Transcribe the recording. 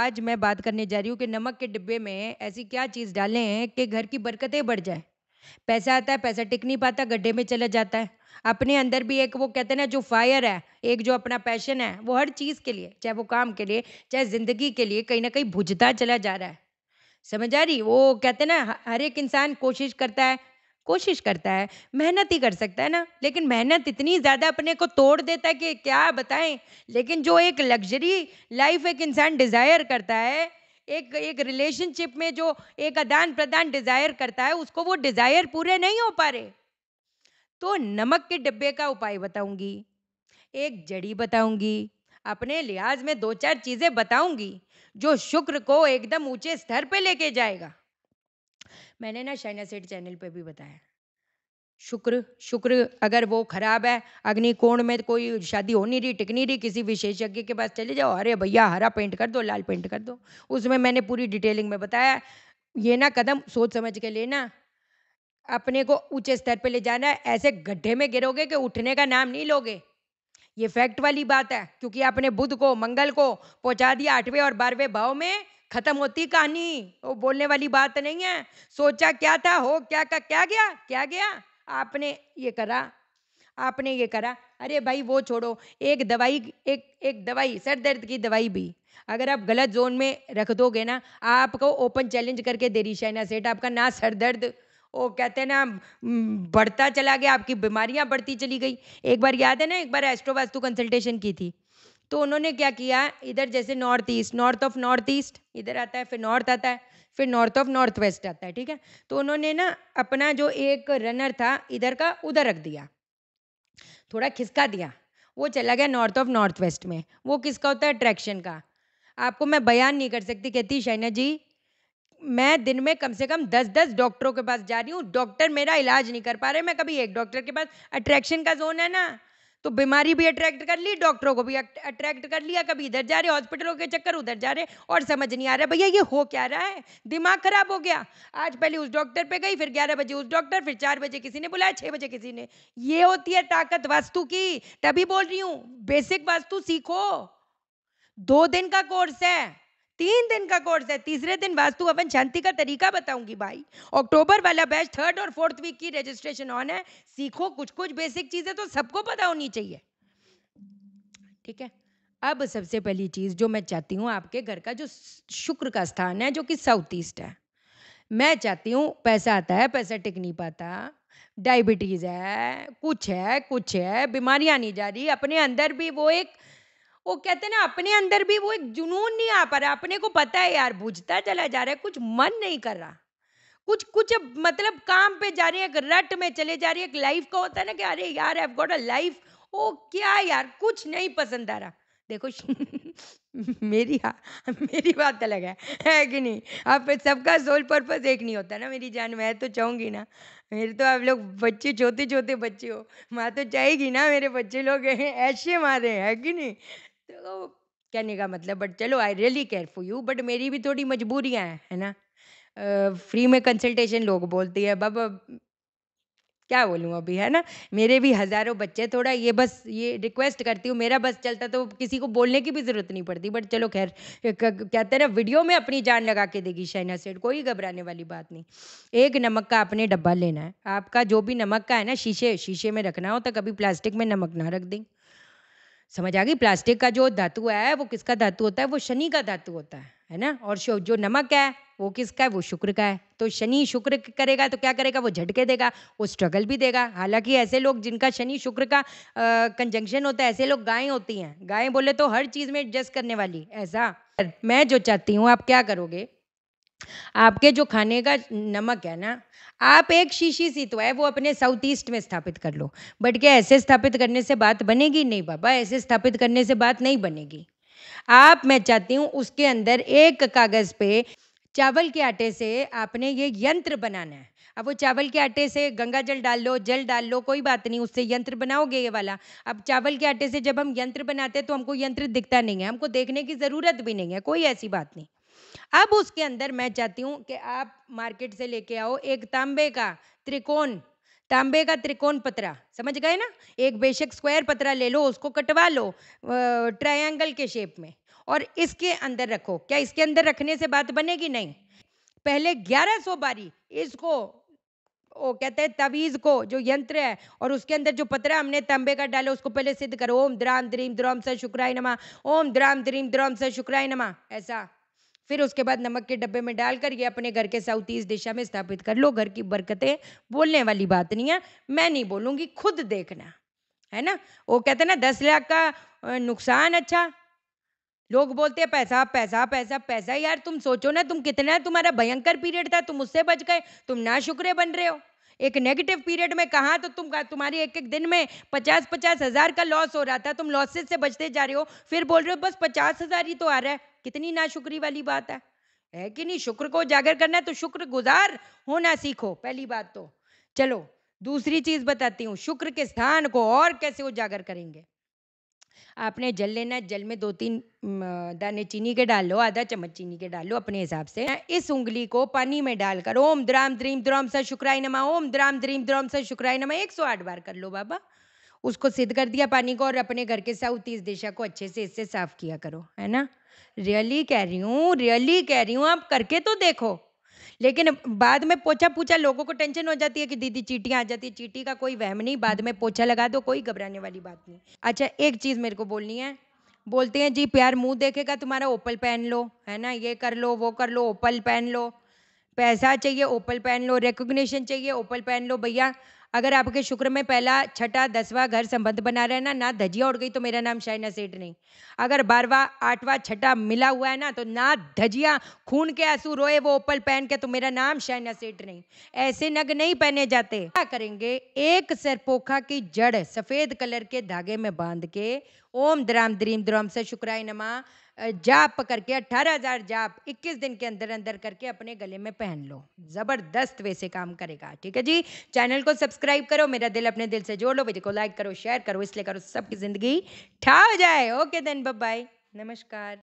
आज मैं बात करने जा रही हूँ कि नमक के डिब्बे में ऐसी क्या चीज़ डालें कि घर की बरकतें बढ़ जाए पैसा आता है पैसा टिक नहीं पाता गड्ढे में चला जाता है अपने अंदर भी एक वो कहते हैं ना जो फायर है एक जो अपना पैशन है वो हर चीज़ के लिए चाहे वो काम के लिए चाहे ज़िंदगी के लिए कहीं ना कहीं भुजता चला जा रहा है समझ आ रही वो कहते हैं ना हर एक इंसान कोशिश करता है कोशिश करता है मेहनत ही कर सकता है ना लेकिन मेहनत इतनी ज़्यादा अपने को तोड़ देता है कि क्या बताएं लेकिन जो एक लग्जरी लाइफ एक इंसान डिज़ायर करता है एक एक रिलेशनशिप में जो एक आदान प्रदान डिज़ायर करता है उसको वो डिज़ायर पूरे नहीं हो पा रहे तो नमक के डिब्बे का उपाय बताऊंगी एक जड़ी बताऊंगी अपने लिहाज में दो चार चीज़ें बताऊंगी जो शुक्र को एकदम ऊंचे स्तर पे लेके जाएगा मैंने ना शाइना सेठ चैनल पे भी बताया शुक्र शुक्र अगर वो खराब है अग्नि कोण में कोई शादी हो नहीं रही टिक नहीं रही किसी विशेषज्ञ के पास चले जाओ अरे भैया हरा पेंट कर दो लाल पेंट कर दो उसमें मैंने पूरी डिटेलिंग में बताया ये ना कदम सोच समझ के लेना अपने को ऊंचे स्तर पे ले जाना है ऐसे गड्ढे में गिरोगे कि उठने का नाम नहीं लोगे ये फैक्ट वाली बात है क्योंकि आपने बुध को मंगल को पहुंचा दिया आठवें और बारहवें भाव में खत्म होती कहानी वो बोलने वाली बात नहीं है सोचा क्या था हो क्या का क्या गया क्या गया आपने ये करा आपने ये करा अरे भाई वो छोड़ो एक दवाई एक एक दवाई सर दर्द की दवाई भी अगर आप गलत जोन में रख दोगे ना आपको ओपन चैलेंज करके दे रही शाइना सेठ आपका ना सर दर्द वो कहते हैं ना बढ़ता चला गया आपकी बीमारियां बढ़ती चली गई एक बार याद है ना एक बार एस्ट्रो वास्तु कंसल्टेशन की थी तो उन्होंने क्या किया इधर जैसे north east north of north east इधर आता है फिर नॉर्थ आता है फिर नॉर्थ ऑफ नॉर्थ वेस्ट आता है ठीक है तो उन्होंने ना अपना जो एक रनर था इधर का उधर रख दिया थोड़ा खिसका दिया वो चला गया नॉर्थ ऑफ नॉर्थ वेस्ट में वो किसका होता है अट्रैक्शन का आपको मैं बयान नहीं कर सकती कहती शाइना जी मैं दिन में कम से कम दस दस डॉक्टरों के पास जा रही हूँ डॉक्टर मेरा इलाज नहीं कर पा रहे मैं कभी एक डॉक्टर के पास अट्रैक्शन का जोन है ना तो बीमारी भी अट्रैक्ट कर ली डॉक्टरों को भी अट्रैक्ट कर लिया कभी इधर जा रहे हॉस्पिटलों के चक्कर उधर जा रहे और समझ नहीं आ रहा भैया ये हो क्या रहा है दिमाग खराब हो गया आज पहले उस डॉक्टर पे गई फिर ग्यारह बजे उस डॉक्टर फिर चार बजे किसी ने बुलाया छः बजे किसी ने ये होती है ताकत वास्तु की तभी बोल रही हूँ बेसिक वास्तु सीखो दो दिन का कोर्स है तीन दिन का कोर्स है तीसरे दिन वास्तु हवन शांति का तरीका बताऊंगी भाई अक्टूबर वाला बैच थर्ड और फोर्थ वीक की रजिस्ट्रेशन ऑन है सीखो कुछ कुछ बेसिक चीज़ें तो सबको पता होनी चाहिए ठीक है अब सबसे पहली चीज़ जो मैं चाहती हूँ आपके घर का जो शुक्र का स्थान है जो कि साउथ ईस्ट है मैं चाहती हूँ पैसा आता है पैसा टिक नहीं पाता डायबिटीज़ है कुछ है कुछ है बीमारियां नहीं जा रही अपने अंदर भी वो एक वो कहते ना अपने अंदर भी वो एक जुनून नहीं आ पा रहा अपने को पता है यार बुझता चला जा रहा है कुछ मन नहीं कर रहा कुछ कुछ मतलब काम पे जा रहे हैं एक रट में चले जा रही है एक लाइफ का होता है ना कि अरे यार आई गॉट अ लाइफ ओ क्या यार कुछ नहीं पसंद आ रहा देखो मेरी हाँ मेरी बात अलग है है कि नहीं आप सबका सोल पर्पज़ एक नहीं होता ना मेरी जान मैं तो चाहूँगी ना मेरे तो आप लोग बच्चे छोटे छोटे बच्चे हो माँ तो चाहेगी ना मेरे बच्चे लोग ऐसे मारे हैं कि नहीं कहने का मतलब बट चलो I really care for you but मेरी भी थोड़ी मजबूरियाँ हैं है ना फ्री में कंसल्टेशन लोग बोलती है बब क्या बोलूँ अभी है ना मेरे भी हज़ारों बच्चे थोड़ा ये बस ये रिक्वेस्ट करती हूँ मेरा बस चलता तो किसी को बोलने की भी ज़रूरत नहीं पड़ती बट चलो खैर कहते हैं ना वीडियो में अपनी जान लगा के देगी शाइना सेठ कोई घबराने वाली बात नहीं एक नमक का आपने डब्बा लेना है आपका जो भी नमक का है ना शीशे शीशे में रखना हो तो कभी प्लास्टिक में नमक ना रख दें समझ आ गई प्लास्टिक का जो धातु है वो किसका धातु होता है वो शनि का धातु होता है है ना और जो नमक है वो किसका है वो शुक्र का है तो शनि शुक्र करेगा तो क्या करेगा वो झटके देगा वो स्ट्रगल भी देगा हालांकि ऐसे लोग जिनका शनि शुक्र का कंजंक्शन होता है ऐसे लोग गायें होती हैं गायें बोले तो हर चीज़ में एडजस्ट करने वाली ऐसा मैं जो चाहती हूँ आप क्या करोगे आपके जो खाने का नमक है ना आप एक शीशी सी तो है वो अपने साउथ ईस्ट में स्थापित कर लो बट क्या ऐसे स्थापित करने से बात बनेगी नहीं बाबा ऐसे स्थापित करने से बात नहीं बनेगी आप मैं चाहती हूँ उसके अंदर एक कागज़ पे चावल के आटे से आपने ये यंत्र बनाना है अब वो चावल के आटे से गंगा जल डाल लो जल डाल लो कोई बात नहीं उससे यंत्र बनाओगे ये वाला अब चावल के आटे से जब हम यंत्र बनाते हैं तो हमको यंत्र दिखता नहीं है हमको देखने की ज़रूरत भी नहीं है कोई ऐसी बात नहीं अब उसके अंदर मैं चाहती हूँ कि आप मार्केट से लेके आओ एक तांबे का त्रिकोण तांबे का त्रिकोण पतरा समझ गए ना एक बेशक स्क्वायर पतरा ले लो उसको कटवा लो ट्रायंगल के शेप में और इसके अंदर रखो क्या इसके अंदर रखने से बात बनेगी नहीं पहले 1100 बारी इसको वो कहते हैं तवीज़ को जो यंत्र है और उसके अंदर जो पतरा हमने तांबे का डाला उसको पहले सिद्ध करो ओम द्राम द्रीम द्रोम स शुक्राय नमा ओम द्राम द्रीम द्रोम स शुक्राय नमा ऐसा फिर उसके बाद नमक के डब्बे में डालकर ये अपने घर के साउथ ईस्ट दिशा में स्थापित कर लो घर की बरकतें बोलने वाली बात नहीं है मैं नहीं बोलूंगी खुद देखना है ना वो कहते ना दस लाख का नुकसान अच्छा लोग बोलते हैं पैसा पैसा पैसा पैसा यार तुम सोचो ना तुम कितना है तुम्हारा भयंकर पीरियड था तुम उससे बच गए तुम ना शुक्रे बन रहे हो एक नेगेटिव पीरियड में कहा तो तुम तुम्हारी एक एक दिन में पचास पचास हज़ार का लॉस हो रहा था तुम लॉसेज से बचते जा रहे हो फिर बोल रहे हो बस पचास हज़ार ही तो आ रहा है कितनी नाशुक्री वाली बात है है कि नहीं शुक्र को उजागर करना है तो शुक्र गुजार होना सीखो पहली बात तो चलो दूसरी चीज़ बताती हूँ शुक्र के स्थान को और कैसे उजागर करेंगे आपने जल लेना जल में दो तीन दाने चीनी के डाल लो आधा चम्मच चीनी के डाल लो अपने हिसाब से इस उंगली को पानी में डालकर ओम द्राम द्रीम द्रोम स शुक्राय नमा ओम द्राम द्रीम द्रोम स शुक्राय नमा एक सौ आठ बार कर लो बाबा उसको सिद्ध कर दिया पानी को और अपने घर के साउथ ईस्ट दिशा को अच्छे से इससे साफ किया करो है ना रियली कह रही हूँ रियली कह रही हूँ आप करके तो देखो लेकिन बाद में पोछा पूछा लोगों को टेंशन हो जाती है कि दीदी चीटियाँ आ जाती है चीटी का कोई वहम नहीं बाद में पोछा लगा दो कोई घबराने वाली बात नहीं अच्छा एक चीज़ मेरे को बोलनी है बोलते हैं जी प्यार मुंह देखेगा तुम्हारा ओपल पहन लो है ना ये कर लो वो कर लो ओपल पहन लो पैसा चाहिए ओपल पहन लो रिकोगशन चाहिए ओपल पहन लो भैया अगर आपके शुक्र में पहला छठा दसवा घर संबंध बना रहे ना ना धजिया उड़ गई तो मेरा नाम शाइना सेठ नहीं अगर बारवा आठवा छठा मिला हुआ है ना तो ना धजिया खून के आंसू रोए वो ओपल पहन के तो मेरा नाम शाइना सेठ नहीं ऐसे नग नहीं पहने जाते क्या करेंगे एक सरपोखा की जड़ सफेद कलर के धागे में बांध के ओम द्राम द्रीम द्रोम से शुक्राय नमा जाप करके अट्ठारह हज़ार जाप इक्कीस दिन के अंदर अंदर करके अपने गले में पहन लो ज़बरदस्त वैसे काम करेगा ठीक है जी चैनल को सब्सक्राइब करो मेरा दिल अपने दिल से जोड़ लो वीडियो को लाइक करो शेयर करो इसलिए करो सबकी ज़िंदगी ठा हो जाए ओके देन बाय नमस्कार